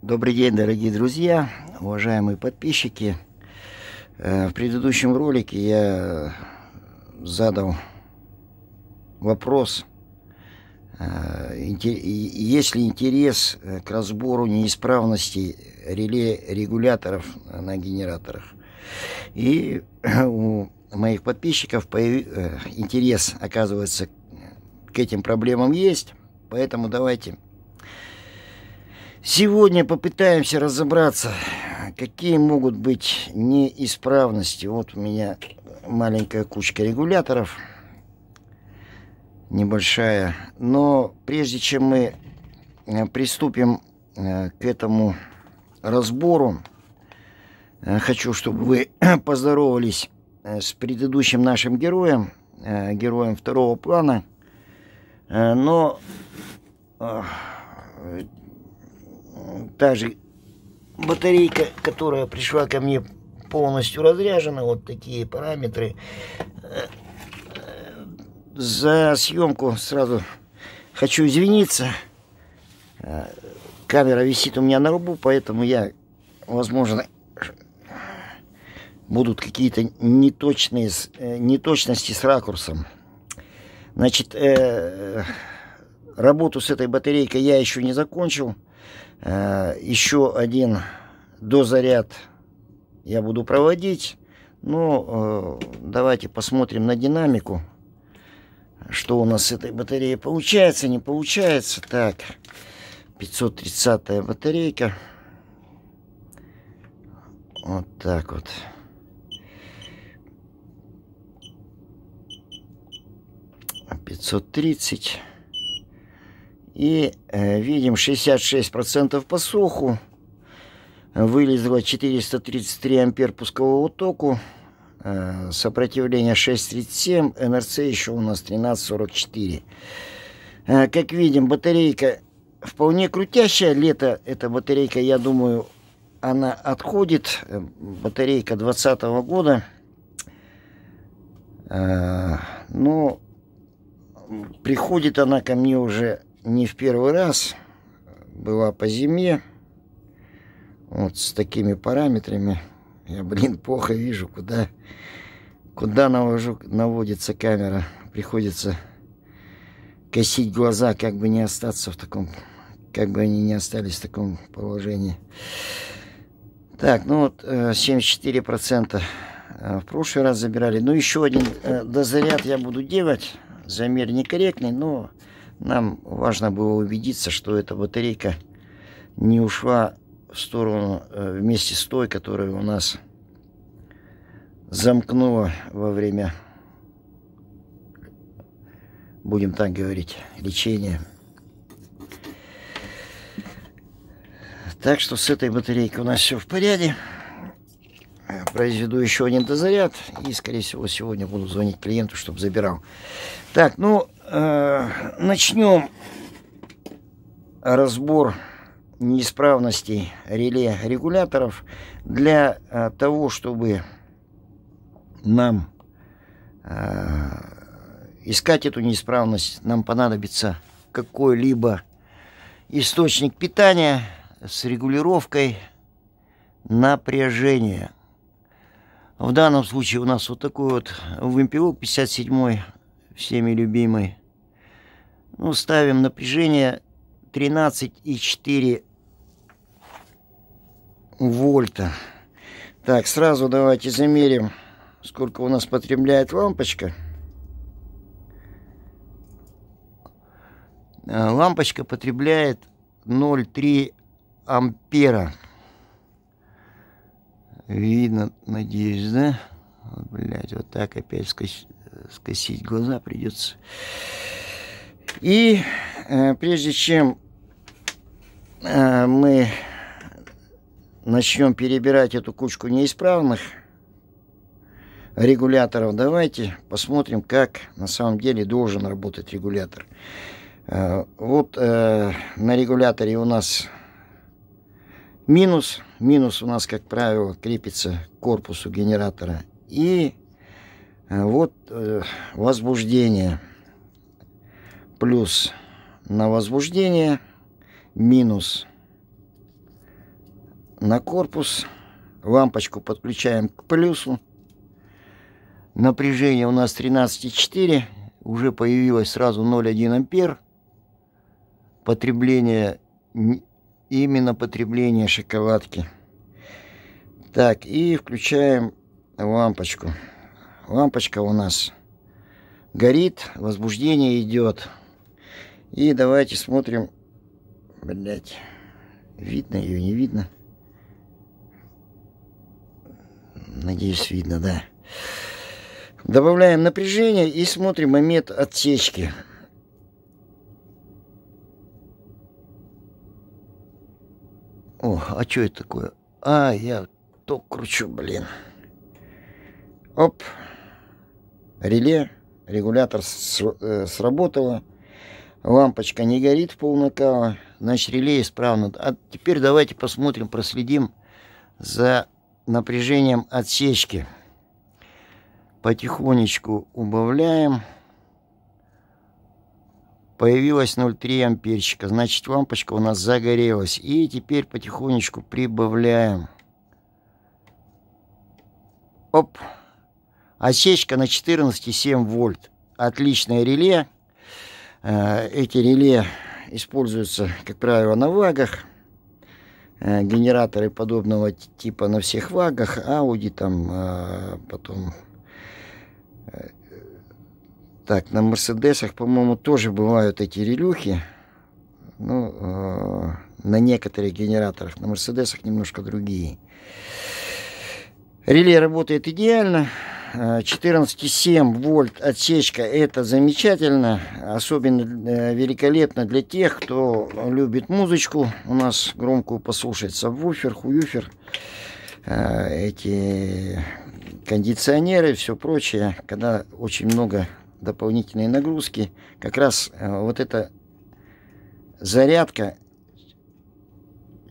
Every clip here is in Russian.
Добрый день, дорогие друзья, уважаемые подписчики. Э, в предыдущем ролике я задал вопрос, э, есть ли интерес э, к разбору неисправностей реле регуляторов на генераторах. И у моих подписчиков интерес, оказывается, к этим проблемам есть, поэтому давайте Сегодня попытаемся разобраться, какие могут быть неисправности. Вот у меня маленькая кучка регуляторов, небольшая. Но прежде чем мы э, приступим э, к этому разбору, э, хочу, чтобы вы поздоровались с предыдущим нашим героем, героем второго плана. Но та же батарейка, которая пришла ко мне полностью разряжена, вот такие параметры. Э, э, за съемку сразу хочу извиниться. Э, камера висит у меня на рубу, поэтому я, возможно, будут какие-то неточные, неточности с ракурсом. Значит, работу с этой батарейкой я еще не закончил. Э, Еще один дозаряд я буду проводить. Но ну, э, давайте посмотрим на динамику. Что у нас с этой батареей получается, не получается. Так, 530 батарейка. Вот так вот. Пятьсот тридцать. И э, видим 66% по суху. Вылезло 433 ампер пускового току. Э, сопротивление 6,37. НРЦ еще у нас 13,44. Э, как видим, батарейка вполне крутящая. Лето эта батарейка, я думаю, она отходит. Э, батарейка 2020 года. Э, но ну, приходит она ко мне уже не в первый раз, была по зиме, вот с такими параметрами. Я, блин, плохо вижу, куда, куда навожу, наводится камера. Приходится косить глаза, как бы не остаться в таком, как бы они не остались в таком положении. Так, ну вот 74% э, э, в прошлый раз забирали. Ну, еще один э, дозаряд я буду делать. Замер некорректный, но нам важно было убедиться, что эта батарейка не ушла в сторону э, вместе с той, которая у нас замкнула во время, будем так говорить, лечения. Так что с этой батарейкой у нас все в порядке. Э, произведу еще один дозаряд. И, скорее всего, сегодня буду звонить клиенту, чтобы забирал. Так, ну, Э, начнем разбор неисправностей реле регуляторов для э, того, чтобы нам э, искать эту неисправность, нам понадобится какой-либо источник питания с регулировкой напряжения. В данном случае у нас вот такой вот ВМПО 57 всеми любимый. Ну, ставим напряжение 13,4 вольта. Так, сразу давайте замерим, сколько у нас потребляет лампочка. А, лампочка потребляет 0,3 ампера. Видно, надеюсь, да? Блять, вот так опять скось скосить глаза придется. И э, прежде чем э, мы начнем перебирать эту кучку неисправных регуляторов, давайте посмотрим, как на самом деле должен работать регулятор. Э, вот э, на регуляторе у нас минус. Минус у нас, как правило, крепится к корпусу генератора. И Э, вот э, возбуждение плюс на возбуждение, минус на корпус. Лампочку подключаем к плюсу. Напряжение у нас 13,4. Уже появилось сразу 0,1 ампер. Потребление, именно потребление шоколадки. Так, и включаем лампочку лампочка у нас горит, возбуждение идет. И давайте смотрим, блять, видно ее, не видно. Надеюсь, видно, да. Добавляем напряжение и смотрим момент отсечки. О, а что это такое? А, я ток кручу, блин. Оп. Реле, регулятор э, сработало, лампочка не горит в полнакала, значит реле исправно. А теперь давайте посмотрим, проследим за напряжением отсечки. Потихонечку убавляем. Появилось 0,3 амперчика, значит лампочка у нас загорелась. И теперь потихонечку прибавляем. Оп! Оп! Осечка на 14,7 вольт. Отличное реле. Э, эти реле используются, как правило, на вагах. Э, генераторы подобного типа на всех вагах. Ауди там э, потом... Так, на Мерседесах, по-моему, тоже бывают эти релюхи. Ну, на некоторых генераторах. На Мерседесах немножко другие. Реле работает идеально. 14,7 вольт отсечка это замечательно, особенно э, великолепно для тех, кто любит музычку. У нас громкую послушать сабвуфер, хуюфер, э, эти кондиционеры, все прочее, когда очень много дополнительной нагрузки, как раз э, вот эта зарядка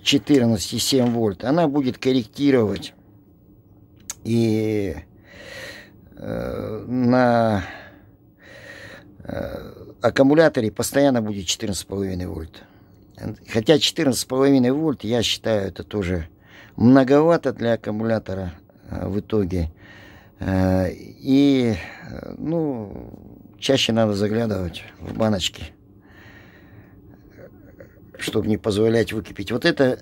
14,7 вольт, она будет корректировать и Э, на э, аккумуляторе постоянно будет 14,5 вольт. Хотя 14,5 вольт, я считаю, это тоже многовато для аккумулятора э, в итоге. И, ну, чаще надо заглядывать в баночки, чтобы не позволять выкипеть. Вот это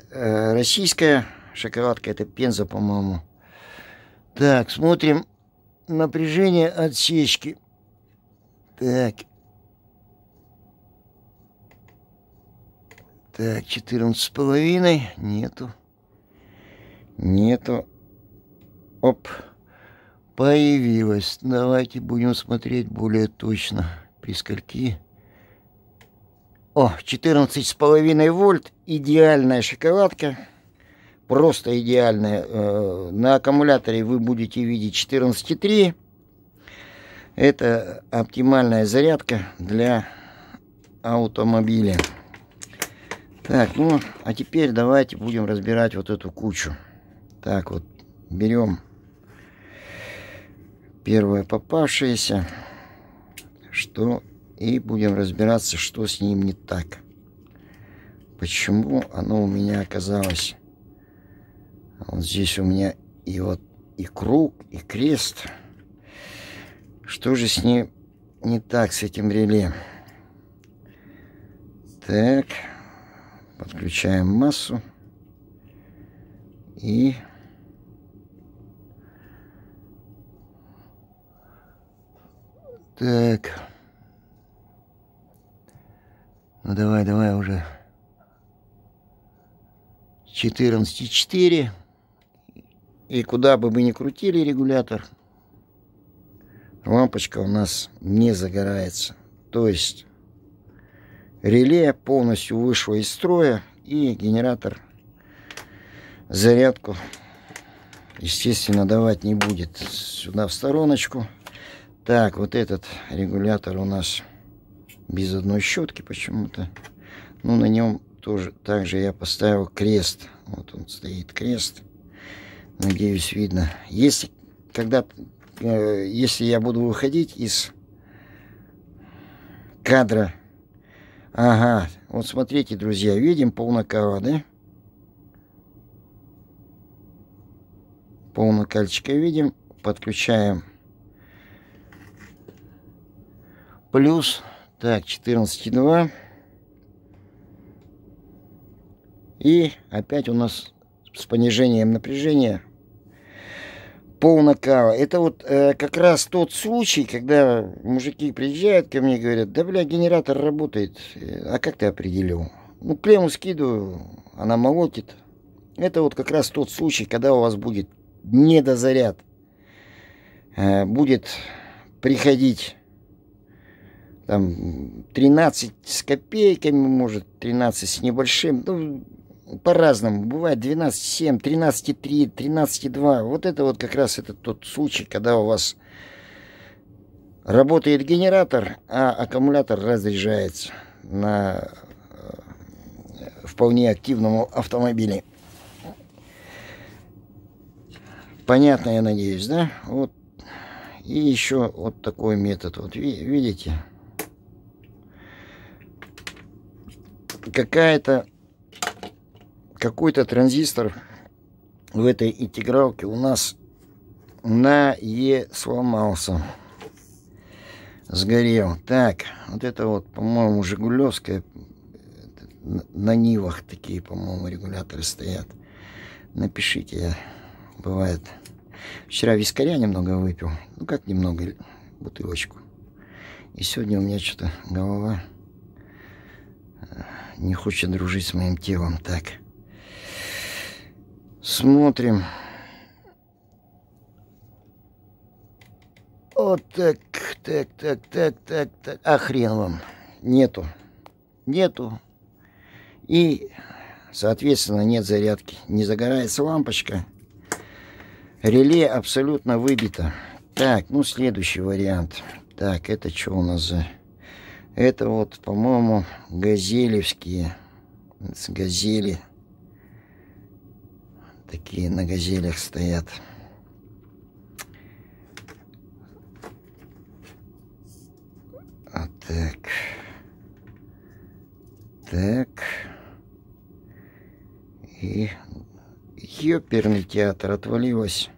российская шоколадка, это пенза, по-моему. Так, смотрим напряжение отсечки. Так. Так, 14 с половиной. Нету. Нету. Оп. Появилось. Давайте будем смотреть более точно. При скольки? О, 14 с половиной вольт. Идеальная шоколадка просто идеальная. Э, на аккумуляторе вы будете видеть 14,3. Это оптимальная зарядка для автомобиля. Так, ну, а теперь давайте будем разбирать вот эту кучу. Так, вот, берем первое попавшееся, что и будем разбираться, что с ним не так. Почему оно у меня оказалось вот здесь у меня и вот и круг, и крест. Что же с ним не так, с этим реле? Так, подключаем массу. И... Так. Ну давай, давай уже. четырнадцать четыре. И куда бы мы ни крутили регулятор, лампочка у нас не загорается. То есть реле полностью вышло из строя и генератор зарядку естественно давать не будет сюда в стороночку так вот этот регулятор у нас без одной щетки почему-то ну на нем тоже также я поставил крест вот он стоит крест Надеюсь, видно. Если, когда, э, если я буду выходить из кадра. Ага, вот смотрите, друзья, видим полнокова, да? Полнокольчика видим, подключаем. Плюс, так, 14,2. И опять у нас с понижением напряжения пол Это вот э, как раз тот случай, когда мужики приезжают ко мне и говорят, да, бля, генератор работает, э, а как ты определил? Ну, клемму скидываю, она молотит. Это вот как раз тот случай, когда у вас будет недозаряд. Э, будет приходить там 13 с копейками, может, 13 с небольшим, ну, по-разному. Бывает 12,7, 13,3, 13,2. Вот это вот как раз этот тот случай, когда у вас работает генератор, а аккумулятор разряжается на э, вполне активном автомобиле. Понятно, я надеюсь, да? Вот. И еще вот такой метод. Вот видите? Какая-то какой-то транзистор в этой интегралке у нас на Е сломался. Сгорел. Так, вот это вот, по-моему, Жигулевская. На Нивах такие, по-моему, регуляторы стоят. Напишите, бывает. Вчера вискаря немного выпил. Ну, как немного, бутылочку. И сегодня у меня что-то голова э, не хочет дружить с моим телом. Так. Смотрим. Вот так, так, так, так, так, так. А хрен вам. Нету. Нету. И, соответственно, нет зарядки. Не загорается лампочка. Реле абсолютно выбито. Так, ну следующий вариант. Так, это что у нас за... Это вот, по-моему, газелевские. газели такие на газелях стоят. А так. Так. И ёперный театр отвалилась.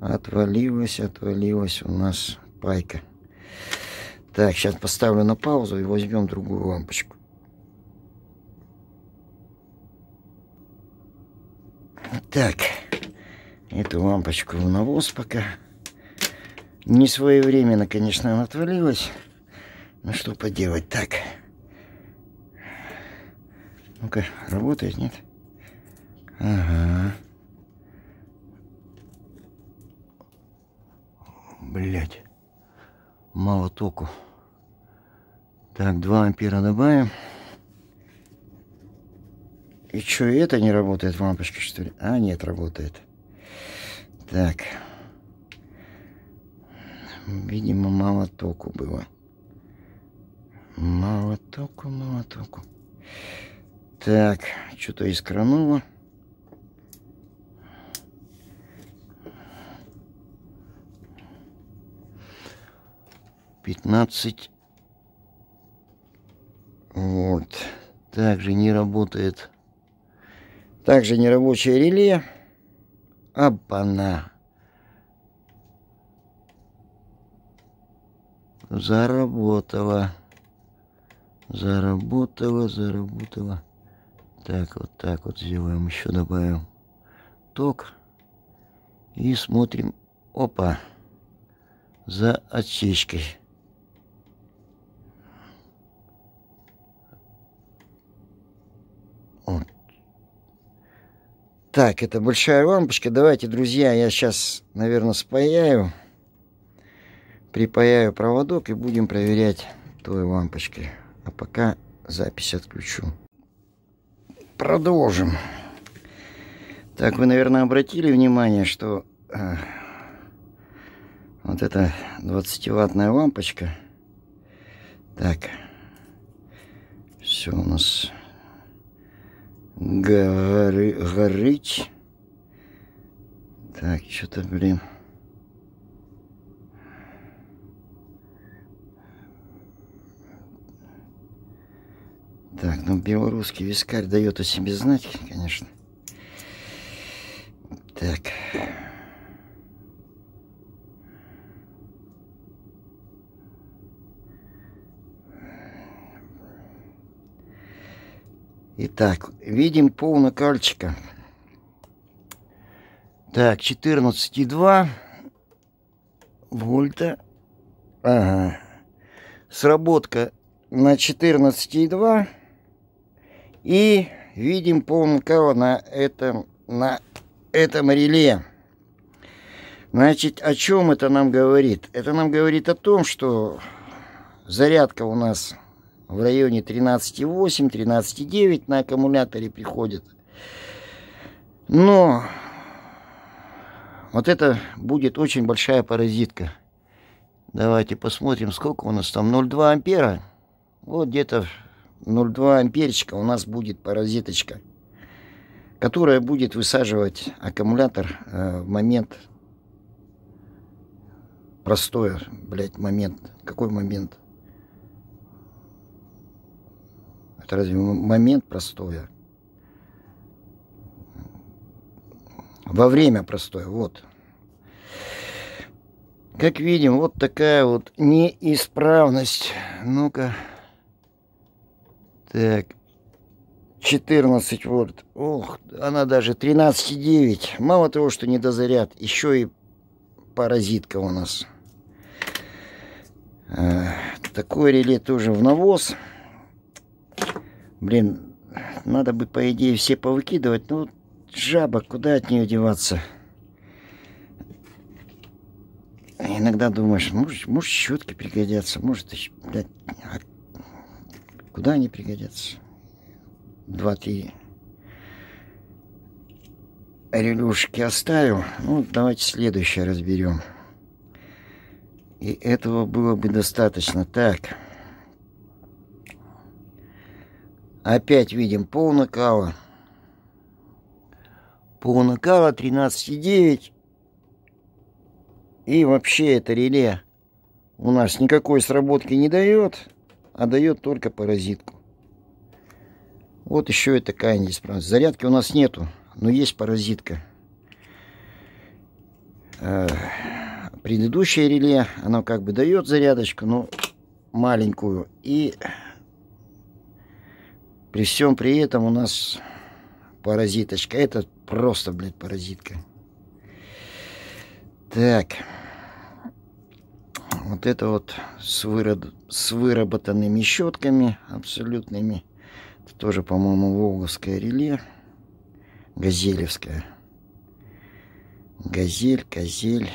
Отвалилась, отвалилась у нас пайка. Так, сейчас поставлю на паузу и возьмем другую лампочку. Так, эту лампочку в навоз пока. Не своевременно, конечно, она отвалилась. Ну что поделать, так. Ну-ка, работает, нет? Ага. Блять. Мало току. Так, 2 ампера добавим. И что, это не работает лампочка, что ли? А, нет, работает. Так. Видимо, мало току было. Мало току, мало току. Так, что-то искрануло. Пятнадцать. Вот. Также не работает также нерабочее реле. Опа-на. Заработала. Заработала, заработала. Так, вот так вот сделаем, еще добавим ток. И смотрим, опа, за отсечкой. Вот так, это большая лампочка. Давайте, друзья, я сейчас, наверное, спаяю, припаяю проводок и будем проверять твои лампочки. А пока запись отключу. Продолжим. Так, вы, наверное, обратили внимание, что э, вот эта 20-ваттная лампочка. Так, все у нас Горы, горыч. Так, что-то, блин. Так, ну белорусский вискарь дает о себе знать, конечно. Так. Итак, видим полно кальчика. Так, 14,2 вольта. Ага. Сработка на 14,2. И видим полнокала на этом, на этом реле. Значит, о чем это нам говорит? Это нам говорит о том, что зарядка у нас в районе 13,8-13,9 на аккумуляторе приходит. Но вот это будет очень большая паразитка. Давайте посмотрим, сколько у нас там. 0,2 ампера. Вот где-то 0,2 амперчика у нас будет паразиточка, которая будет высаживать аккумулятор э, в момент простое, блядь, момент. Какой момент? Это разве момент простоя? Во время простоя, вот. Как видим, вот такая вот неисправность. Ну-ка. Так. 14 вольт. Ох, она даже 13,9. Мало того, что не дозаряд, еще и паразитка у нас. Э, Такое реле тоже в навоз. Блин, надо бы, по идее, все повыкидывать. Ну, жаба, куда от нее деваться? Иногда думаешь, может, может щетки пригодятся, может, еще, блядь, а куда они пригодятся? Два-три релюшки оставил. Ну, давайте следующее разберем. И этого было бы достаточно. Так. Опять видим пол накала. Пол накала 13,9. И вообще это реле у нас никакой сработки не дает, а дает только паразитку. Вот еще это такая неисправность. Зарядки у нас нету, но есть паразитка. Э, предыдущее реле, оно как бы дает зарядочку, но маленькую. И при всем при этом у нас паразиточка. Это просто, блядь, паразитка. Так. Вот это вот с, вырод... с выработанными щетками абсолютными. Это тоже, по-моему, волговское реле. Газелевское. Газель, газель.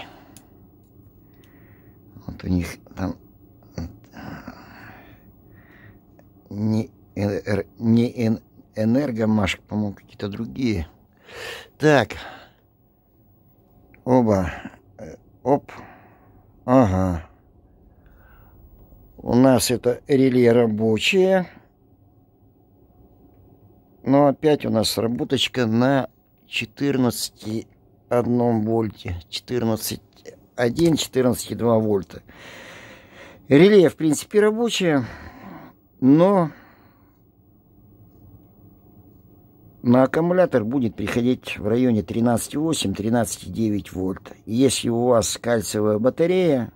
Вот у них там не не энергомашек, по-моему, какие-то другие. Так. Оба. Э, оп. Ага. У нас это реле рабочее. Но опять у нас работочка на 14,1 вольте. 14,1, 14,2 вольта. Реле, в принципе, рабочее, но На аккумулятор будет приходить в районе 13,8-13,9 вольт. Если у вас кальциевая батарея,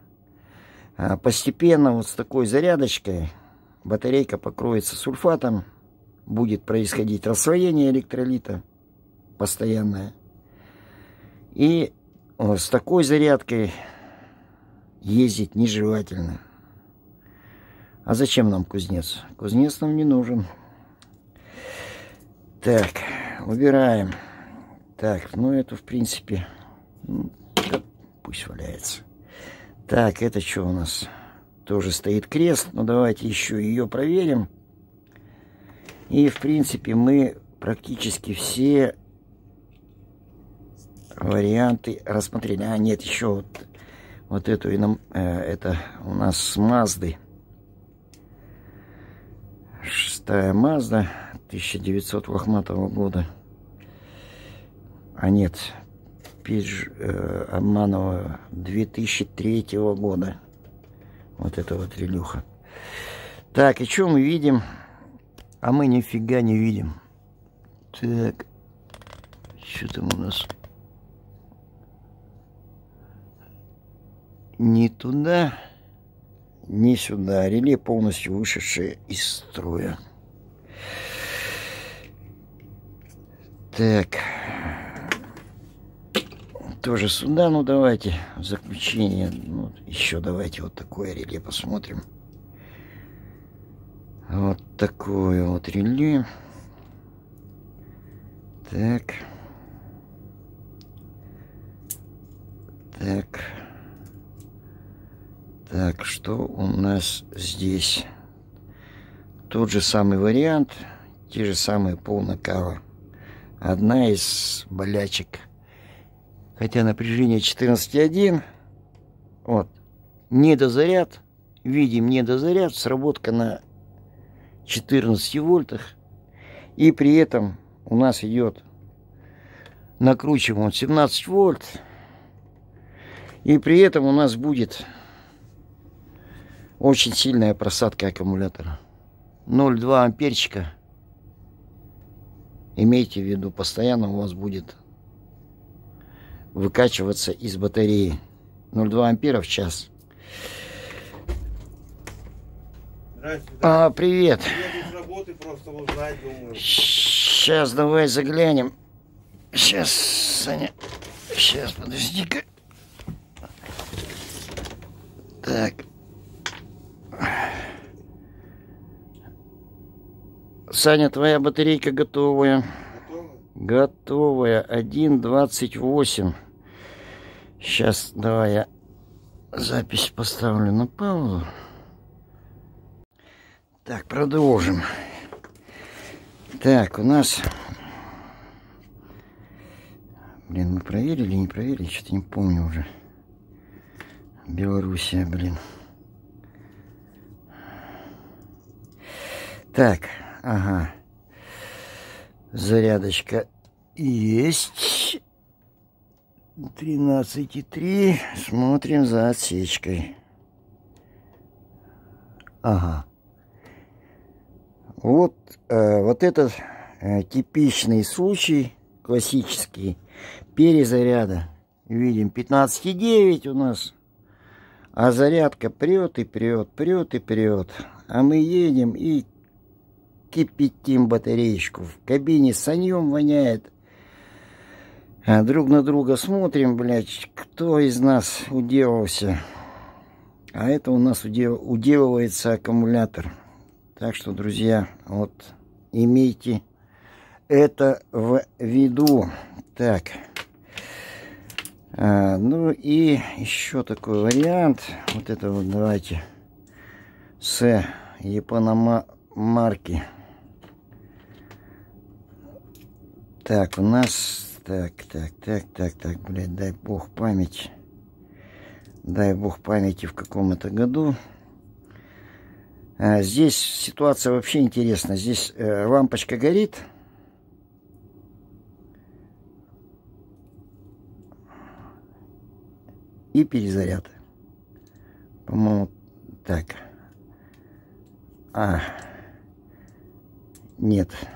а, постепенно вот с такой зарядочкой батарейка покроется сульфатом, будет происходить рассвоение электролита постоянное. И а, с такой зарядкой ездить нежелательно. А зачем нам кузнец? Кузнец нам не нужен. Так, убираем. Так, ну это в принципе... Ну, пусть валяется. Так, это что у нас? Тоже стоит крест. Ну давайте еще ее проверим. И в принципе мы практически все варианты рассмотрели. А, нет, еще вот, вот эту, и нам э, это у нас с Мазды. Шестая Мазда. 1900 лохматого года. А нет, Пидж э, Обманова 2003 года. Вот это вот релюха. Так, и что мы видим? А мы нифига не видим. Так, что там у нас? Ни туда, ни сюда. Реле полностью вышедшее из строя. Так. Тоже сюда, ну давайте в заключение. Ну, еще давайте вот такое реле посмотрим. Вот такое вот реле. Так. Так. Так, что у нас здесь? Тот же самый вариант, те же самые полнокала. Одна из болячек. Хотя напряжение 14,1. Вот. Недозаряд. Видим недозаряд. Сработка на 14 вольтах. И при этом у нас идет накручиваем он 17 вольт. И при этом у нас будет очень сильная просадка аккумулятора. 0,2 амперчика Имейте в виду, постоянно у вас будет выкачиваться из батареи 0,2 ампера в час. А, привет. Сейчас давай заглянем. Сейчас, Саня. Сейчас, подожди-ка. Так. Саня, твоя батарейка готовая. Готовая? Готовая. 1.28. Сейчас давай я запись поставлю на паузу. Так, продолжим. Так, у нас... Блин, мы проверили, не проверили, что-то не помню уже. Белоруссия, блин. Так. Ага. Зарядочка есть. 13,3. Смотрим за отсечкой. Ага. Вот, э, вот этот э, типичный случай, классический, перезаряда. Видим, 15,9 у нас. А зарядка прет и прет, прет и прет. А мы едем и кипятим батареечку. В кабине саньем воняет. А друг на друга смотрим, блядь, кто из нас уделался. А это у нас удел... уделывается аккумулятор. Так что, друзья, вот имейте это в виду. Так. А, ну и еще такой вариант. Вот это вот давайте с Японома марки. Так, у нас... Так, так, так, так, так, блядь, дай бог память. Дай бог памяти в каком это году. А, здесь ситуация вообще интересная. Здесь э, лампочка горит. И перезаряд. По-моему, так. А, нет. Нет.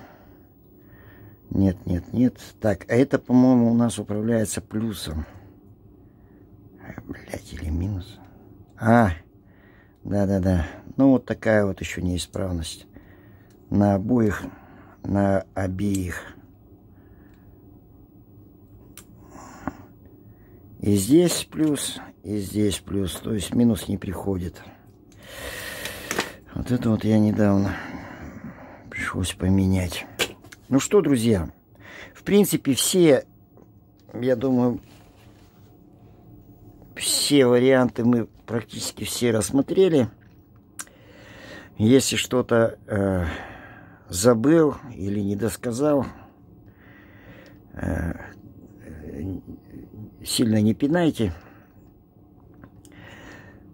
Нет, нет, нет. Так, а это, по-моему, у нас управляется плюсом. Э, Блять, или минус. А, да-да-да. Ну, вот такая вот еще неисправность. На обоих, на обеих. И здесь плюс, и здесь плюс. То есть минус не приходит. Вот это вот я недавно пришлось поменять. Ну что, друзья, в принципе, все, я думаю, все варианты мы практически все рассмотрели. Если что-то э, забыл или не досказал, э, сильно не пинайте.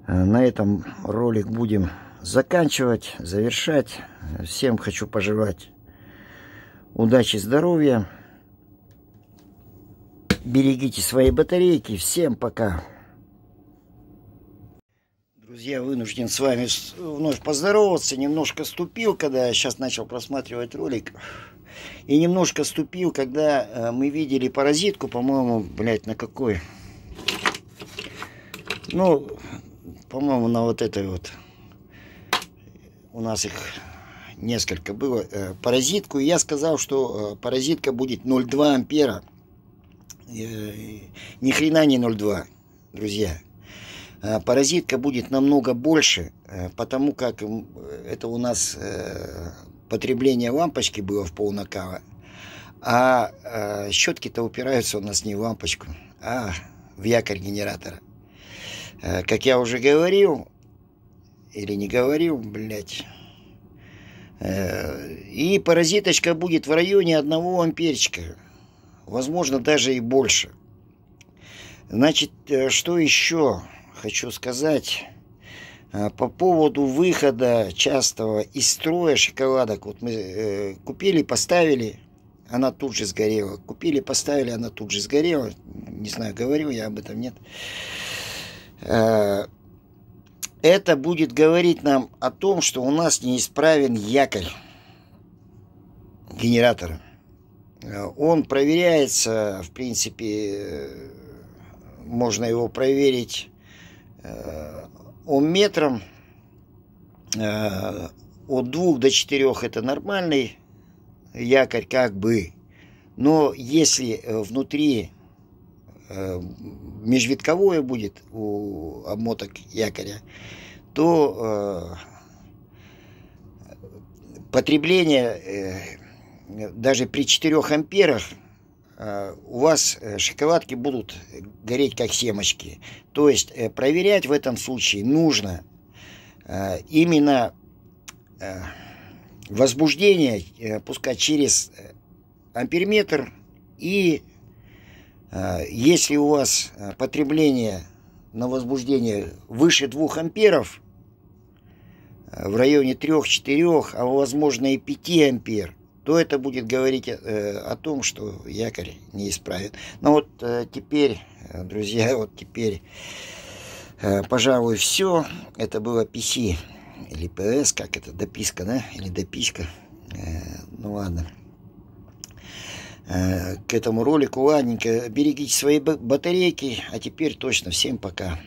Э, на этом ролик будем заканчивать, завершать. Всем хочу пожелать Удачи, здоровья. Берегите свои батарейки. Всем пока. Друзья, вынужден с вами вновь поздороваться. Немножко ступил, когда я сейчас начал просматривать ролик. И немножко ступил, когда э, мы видели паразитку, по-моему, блядь, на какой. Ну, по-моему, на вот этой вот. У нас их несколько было, э, паразитку, и я сказал, что э, паразитка будет 0,2 ампера, э, ни хрена не 0,2, друзья. Паразитка будет намного больше, потому как это у нас потребление лампочки было в полнакала, а щетки-то упираются у нас не в лампочку, а в якорь генератора. Как я уже говорил, или не говорил, блять Э, и паразиточка будет в районе одного амперчика. Возможно, даже и больше. Значит, э, что еще хочу сказать э, по поводу выхода частого из строя шоколадок. Вот мы купили, поставили, она тут же сгорела. Купили, поставили, она тут же сгорела. Не знаю, говорил я об этом, нет. Это будет говорить нам о том, что у нас неисправен якорь генератора. Э, он проверяется, в принципе, э, можно его проверить э, метром От двух до четырех это нормальный якорь как бы. Но если внутри Э, межвитковое будет у обмоток якоря, то э, потребление э, даже при 4 амперах у вас шоколадки будут гореть как семечки. То есть проверять в этом случае нужно именно возбуждение пускай через амперметр и Э, если у вас э, потребление на возбуждение выше 2 амперов, э, в районе 3-4, а возможно и 5 ампер, то это будет говорить о, том, что якорь не исправит. Но ну вот теперь, друзья, вот теперь, пожалуй, все. Это было PC или ПС, как это, дописка, да, или дописка. Ну ладно. Э, к этому ролику. Ладненько, берегите свои батарейки. А теперь точно всем пока.